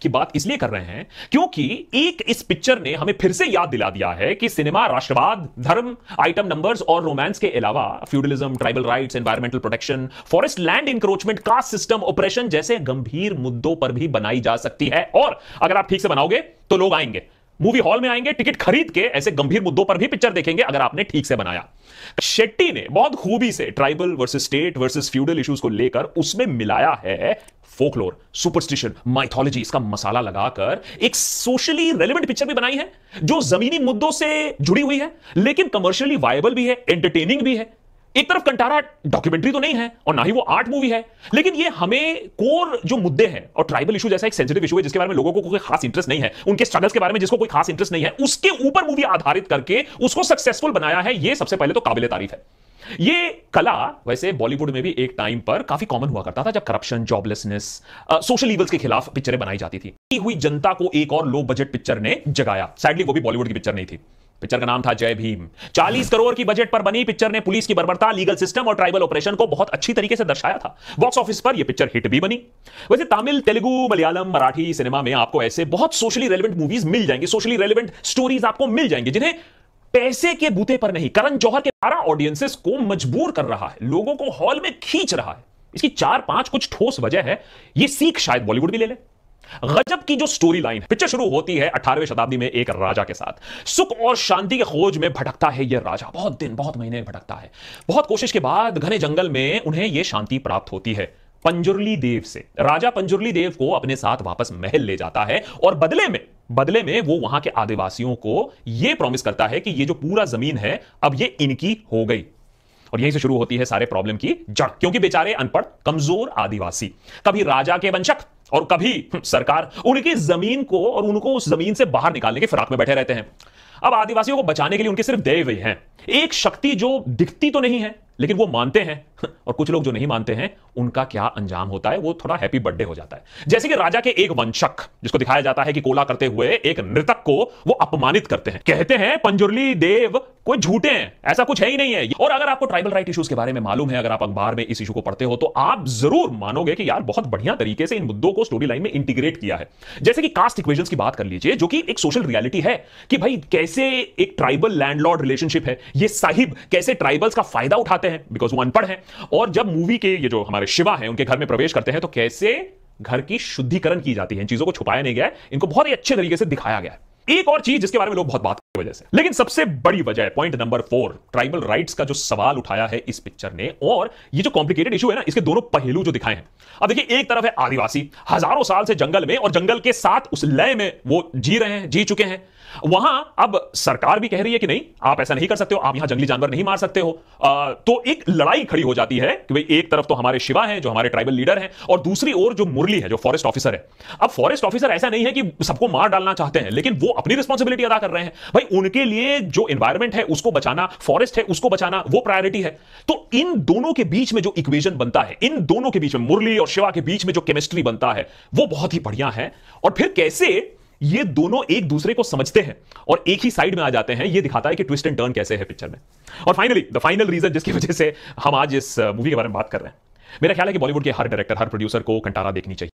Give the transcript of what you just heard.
की बात इसलिए कर रहे हैं क्योंकि एक इस पिक्चर ने हमें फिर से याद दिला दिया है कि सिनेमा राष्ट्रवाद धर्म आइटम नंबर्स और रोमांस के अलावा feudalism tribal rights environmental protection forest land encroachment caste system operation जैसे गंभीर मुद्दों पर भी बनाई जा सकती है और अगर आप ठीक से बनाओगे तो लोग आएंगे मूवी हॉल में आएंगे टिकट खरीद के ऐसे गंभीर मुद्दों पर भी पिक्चर देखेंगे अगर आपने ठीक से बनाया शेट्टी ने बहुत खूबी से tribal versus state versus feudal issues को लेकर उसमें मिलाया है फोकलोर सुपरस्टिशन माइथोलॉजी इसका मसाला लगाकर एक सोशली रेलिवेंट पिक्चर भी बनाई है जो जमीनी मुद्दों से जुड़ी हुई है लेकिन कमर्शियली वायबल भी है एंटरटेनिंग भी है एक तरफ कंटारा डॉक्यूमेंट्री तो नहीं है और ना ही वो आर्ट मूवी है लेकिन ये हमें कोर जो मुद्दे हैं और ट्राइबल इशू जैसा एक सेंसिटिव इशू है जिसके बारे में लोगों को कोई खास इंटरेस्ट नहीं है उनके स्ट्रगल्स के बारे में जिसको कोई खास इंटरेस्ट नहीं है उसके ऊपर मूवी आधारित करके उसको सक्सेसफुल बनाया है ये सबसे पहले तो काबिल तारीफ है ये कला वैसे बॉलीवुड में भी एक टाइम पर काफी कॉमन हुआ करता था जब करप्शन जॉबलेसनेस सोशल इवल्स के खिलाफ पिक्चरें बनाई जाती थी हुई जनता को एक और लो बजट पिक्चर ने जगाया सैडली वो भी बॉलीवुड की पिक्चर नहीं थी पिक्चर का नाम था जय भीम 40 करोड़ की बजट पर बनी पिक्चर ने पुलिस की बर्बरता लीगल सिस्टम और ट्राइबल ऑपरेशन को बहुत अच्छी तरीके से दर्शाया था बॉक्स ऑफिस पर यह पिक्चर हिट भी बनी वैसे तमिल तेलुगु मलयालम मराठी सिनेमा में आपको ऐसे बहुत सोशली रेलिवेंट मूवीज मिल जाएंगी सोशली रेलिवेंट स्टोरीज आपको मिल जाएंगे जिन्हें पैसे के बूते पर नहीं करण जौहर के द्वारा ऑडियंसेस को मजबूर कर रहा है लोगों को हॉल में खींच रहा है इसकी चार पांच कुछ ठोस वजह है ये सीख शायद बॉलीवुड भी ले ले गजब की जो स्टोरी लाइन पिक्चर शुरू होती है अठारहवें शताब्दी में एक राजा के साथ सुख और शांति के खोज में भटकता है यह राजा बहुत दिन बहुत महीने भटकता है बहुत कोशिश के बाद घने जंगल में उन्हें यह शांति प्राप्त होती है पंजुरली देव से राजा पंजुरली देव को अपने साथ वापस महल ले जाता है और बदले में बदले में वो वहां के आदिवासियों को यह प्रॉमिस करता है कि ये जो पूरा जमीन है अब ये इनकी हो गई और यहीं से शुरू होती है सारे प्रॉब्लम की जड़ क्योंकि बेचारे अनपढ़ कमजोर आदिवासी कभी राजा के वंशक और कभी सरकार उनकी जमीन को और उनको उस जमीन से बाहर निकालने के फिराक में बैठे रहते हैं अब आदिवासियों को बचाने के लिए उनके सिर्फ देव ही हैं एक शक्ति जो दिखती तो नहीं है लेकिन वो मानते हैं और कुछ लोग जो नहीं मानते हैं उनका क्या अंजाम होता है वो थोड़ा हैप्पी बर्थडे हो जाता है जैसे कि राजा के एक वंशक जिसको दिखाया जाता है कि कोला करते हुए एक मृतक को वो अपमानित करते हैं कहते हैं पंजुरली देव कोई झूठे हैं ऐसा कुछ है ही नहीं है और अगर आपको ट्राइबल राइट इश्यूज के बारे में मालूम है अगर आप अखबार में इस इशू को पढ़ते हो तो आप जरूर मानोगे कि यार बहुत बढ़िया तरीके से इन मुद्दों को स्टोरी लाइन में इंटीग्रेट किया है जैसे कि कास्ट इक्वेशन की बात कर लीजिए जो कि एक सोशल रियलिटी है कि भाई कैसे एक ट्राइबल लैंडलॉर्ड रिलेशनशिप है ये साहिब कैसे ट्राइबल्स का फायदा उठाते हैं बिकॉज वो अनपढ़ है और जब मूवी के ये जो हमारे शिवा है उनके घर में प्रवेश करते हैं तो कैसे घर की शुद्धिकरण की जाती है इन चीजों को छुपाया नहीं गया इनको बहुत ही अच्छे तरीके से दिखाया गया एक और चीज जिसके बारे में लोग बहुत बात की वजह से लेकिन सबसे बड़ी वजह point number four tribal rights का जो सवाल उठाया है इस पिक्चर ने और ये जो कॉम्प्लिकेटेड इशू है ना इसके दोनों पहलू जो दिखाए हैं अब देखिए एक तरफ है आदिवासी हजारों साल से जंगल में और जंगल के साथ उस लय में वो जी रहे हैं जी चुके हैं वहां अब सरकार भी कह रही है कि नहीं आप ऐसा नहीं कर सकते हो आप यहां जंगली जानवर नहीं मार सकते हो आ, तो एक लड़ाई खड़ी हो जाती है कि एक तरफ तो हमारे शिवा हैं जो हमारे ट्राइबल लीडर हैं और दूसरी ओर जो मुरली है जो फॉरेस्ट ऑफिसर है अब फॉरेस्ट ऑफिसर ऐसा नहीं है कि सबको मार डालना चाहते हैं लेकिन वो अपनी रिस्पॉन्सिबिलिटी अदा कर रहे हैं भाई उनके लिए जो इन्वायरमेंट है उसको बचाना फॉरेस्ट है उसको बचाना वो प्रायोरिटी है तो इन दोनों के बीच में जो इक्वेजन बनता है इन दोनों के बीच में मुरली और शिवा के बीच में जो केमिस्ट्री बनता है वो बहुत ही बढ़िया है और फिर कैसे ये दोनों एक दूसरे को समझते हैं और एक ही साइड में आ जाते हैं ये दिखाता है कि ट्विस्ट एंड टर्न कैसे है पिक्चर में और फाइनली द फाइनल रीजन जिसकी वजह से हम आज इस मूवी uh, के बारे में बात कर रहे हैं मेरा ख्याल है कि बॉलीवुड के हर डायरेक्टर हर प्रोड्यूसर को कंटारा देखनी चाहिए